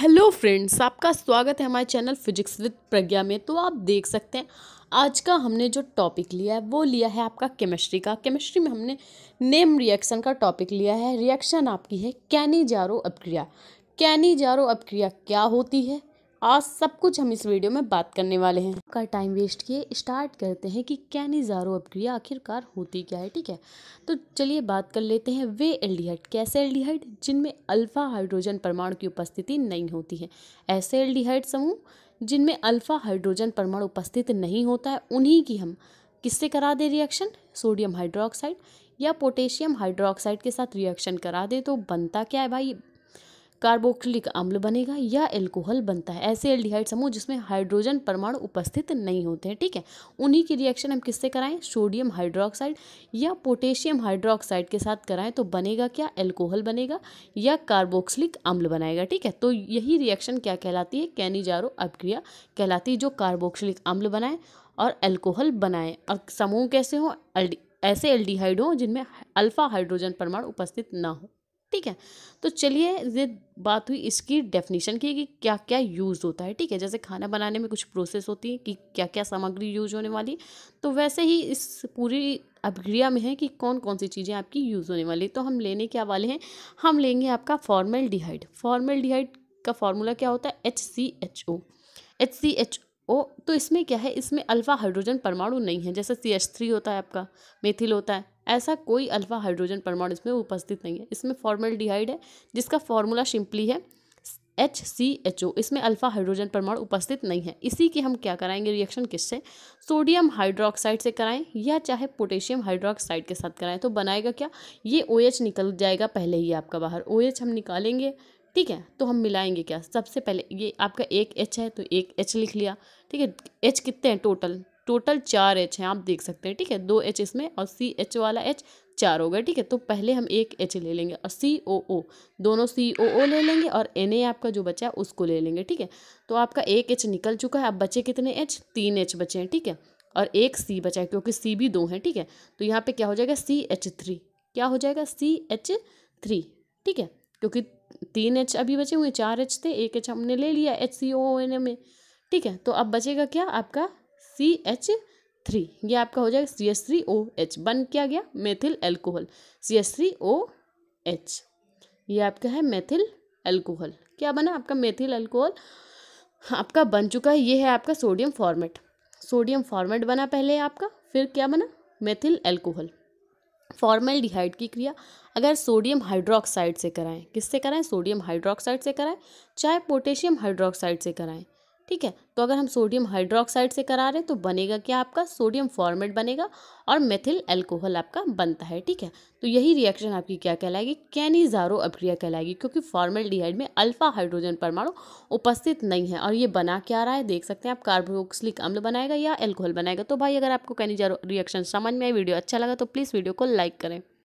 hello friends आपका स्वागत है हमारे चैनल फिजिक्स विद प्रज्ञा में तो आप देख सकते हैं आज का हमने जो टॉपिक लिया है वो लिया है आपका केमिस्ट्री का केमिस्ट्री में हमने नेम रिएक्शन का टॉपिक लिया है रिएक्शन आपकी है कैनी जारो अपक्रिया कैनी जारो अपक्रिया क्या होती है आज सब कुछ हम इस वीडियो में बात करने वाले हैं का टाइम वेस्ट किए स्टार्ट करते हैं कि कैनिजारो अभिक्रिया आखिरकार होती क्या है ठीक है तो चलिए बात कर लेते हैं वे एल्डिहाइड कैसे एल्डिहाइड जिनमें अल्फा हाइड्रोजन परमाणु की उपस्थिति नहीं होती है ऐसे एल्डिहाइड समूह जिनमें अल्फा हाइड्रोजन परमाणु उपस्थित नहीं होता है उन्हीं की हम किससे करा दे रिएक्शन सोडियम हाइड्रोक्साइड या पोटेशियम हाइड्रोक्साइड के साथ रिएक्शन करा दे तो बनता क्या है भाई कार्बोक्सिलिक अम्ल बनेगा या एल्कोहल बनता है ऐसे एल्डिहाइड समूह जिसमें हाइड्रोजन परमाणु उपस्थित नहीं होते हैं ठीक है उन्हीं की रिएक्शन हम किससे कराएं सोडियम हाइड्रोक्साइड या पोटेशियम हाइड्रोक्साइड के साथ कराएं तो बनेगा क्या एल्कोहल बनेगा या कार्बोक्सिलिक अम्ल बनाएगा ठीक है तो यही रिएक्शन क्या कहलाती है कैनिजारो अपक्रिया कहलाती है जो कार्बोक्सिलिक अम्ल बनाए और एल्कोहल बनाए और समूह कैसे हों ऐसे एल्डिहाइड हों जिनमें अल्फा हाइड्रोजन परमाणु उपस्थित ना हो ठीक है तो चलिए ये बात हुई इसकी डेफिनेशन की कि क्या क्या यूज़ होता है ठीक है जैसे खाना बनाने में कुछ प्रोसेस होती है कि क्या क्या सामग्री यूज होने वाली तो वैसे ही इस पूरी अभिक्रिया में है कि कौन कौन सी चीज़ें आपकी यूज़ होने वाली तो हम लेने क्या वाले हैं हम लेंगे आपका फॉर्मल डिहाइड फॉर्मल डिहाइड का फॉर्मूला क्या होता है H C H O H C H O तो इसमें क्या है इसमें अल्फ़ा हाइड्रोजन परमाणु नहीं है जैसे सी एच थ्री होता है आपका मेथिल होता है ऐसा कोई अल्फा हाइड्रोजन परमाणु इसमें उपस्थित नहीं है इसमें फॉर्मल है जिसका फॉर्मूला सिंपली है एच सी एच ओ इसमें अल्फा हाइड्रोजन परमाणु उपस्थित नहीं है इसी की हम क्या कराएंगे रिएक्शन किससे सोडियम हाइड्रोक्साइड से कराएं या चाहे पोटेशियम हाइड्रोक्साइड के साथ कराएं तो बनाएगा क्या ये ओ OH निकल जाएगा पहले ही आपका बाहर ओ OH हम निकालेंगे ठीक है तो हम मिलाएंगे क्या सबसे पहले ये आपका एक एच है तो एक एच लिख लिया ठीक है एच कितने हैं टोटल टोटल चार एच हैं आप देख सकते हैं ठीक है दो एच इसमें और सी एच वाला एच चार हो गया ठीक है तो पहले हम एक एच ले लेंगे और सी ओ ओ दोनों सी ओ ओ ले लेंगे और एन ए आपका जो बचा है उसको ले लेंगे ठीक है तो आपका एक एच निकल चुका है अब बचे कितने एच तीन एच बचे हैं ठीक है और एक सी बचा है क्योंकि सी भी दो हैं ठीक है तो यहाँ पर क्या हो जाएगा सी एच थ्री क्या हो जाएगा सी एच थ्री ठीक है क्योंकि तीन एच अभी बचे हुए चार एच थे एक एच हमने ले लिया H C O N A में ठीक है तो अब बचेगा क्या आपका सी एच थ्री ये आपका हो जाएगा C S three O H बन क्या गया methyl alcohol C S three O H ये आपका है मेथिल एल्कोहल क्या बना आपका मेथिल एल्कोहल आपका बन चुका है ये है आपका सोडियम फॉर्मेट सोडियम फॉर्मेट बना पहले आपका फिर क्या बना मेथिल एल्कोहल फॉर्मेल्डिहाइड की क्रिया अगर सोडियम हाइड्रोक्साइड से कराएं किससे कराएं सोडियम हाइड्रोक्साइड से कराएं चाहे पोटेशियम हाइड्रोक्साइड से कराएं ठीक है तो अगर हम सोडियम हाइड्रोक्साइड से करा रहे हैं तो बनेगा क्या आपका सोडियम फॉर्मेट बनेगा और मेथिल एल्कोहल आपका बनता है ठीक है तो यही रिएक्शन आपकी क्या कहलाएगी कैनिजारो अभिक्रिया कहलाएगी क्योंकि फॉर्मेल्डिहाइड में अल्फा हाइड्रोजन परमाणु उपस्थित नहीं है और ये बना क्या रहा है देख सकते हैं आप कार्बोक्सलिक अम्ल बनाएगा या एल्कोहल बनाएगा तो भाई अगर आपको कैनिजारो रिएक्शन समझ में आए वीडियो अच्छा लगा तो प्लीज़ वीडियो को लाइक करें